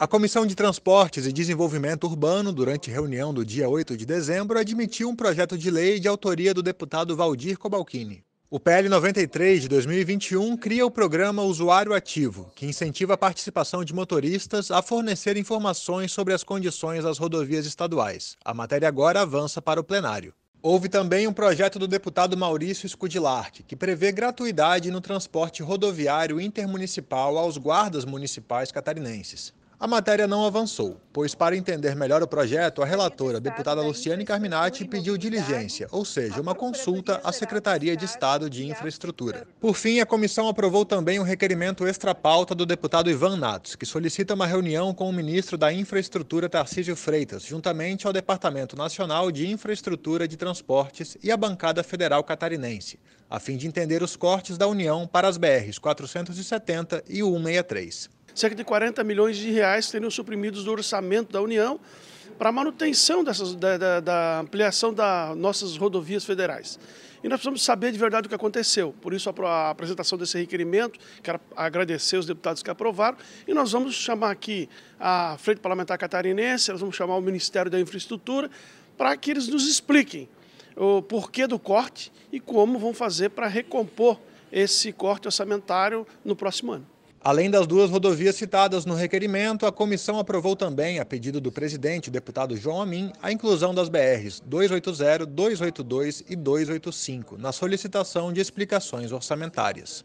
A Comissão de Transportes e Desenvolvimento Urbano, durante reunião do dia 8 de dezembro, admitiu um projeto de lei de autoria do deputado Valdir Cobalcini. O PL 93 de 2021 cria o programa Usuário Ativo, que incentiva a participação de motoristas a fornecer informações sobre as condições das rodovias estaduais. A matéria agora avança para o plenário. Houve também um projeto do deputado Maurício Scudilarc, que prevê gratuidade no transporte rodoviário intermunicipal aos guardas municipais catarinenses. A matéria não avançou, pois para entender melhor o projeto, a relatora, a deputada Luciane Carminati, pediu diligência, ou seja, uma consulta à Secretaria de Estado de Infraestrutura. Por fim, a comissão aprovou também um requerimento extra-pauta do deputado Ivan Natos, que solicita uma reunião com o ministro da Infraestrutura, Tarcísio Freitas, juntamente ao Departamento Nacional de Infraestrutura de Transportes e à bancada federal catarinense, a fim de entender os cortes da União para as BRs 470 e 163 cerca de 40 milhões de reais seriam suprimidos do orçamento da União para a manutenção dessas, da, da, da ampliação das nossas rodovias federais. E nós precisamos saber de verdade o que aconteceu. Por isso, a apresentação desse requerimento, quero agradecer os deputados que aprovaram. E nós vamos chamar aqui a Frente Parlamentar Catarinense, nós vamos chamar o Ministério da Infraestrutura, para que eles nos expliquem o porquê do corte e como vão fazer para recompor esse corte orçamentário no próximo ano. Além das duas rodovias citadas no requerimento, a comissão aprovou também, a pedido do presidente, deputado João Amin, a inclusão das BRs 280, 282 e 285 na solicitação de explicações orçamentárias.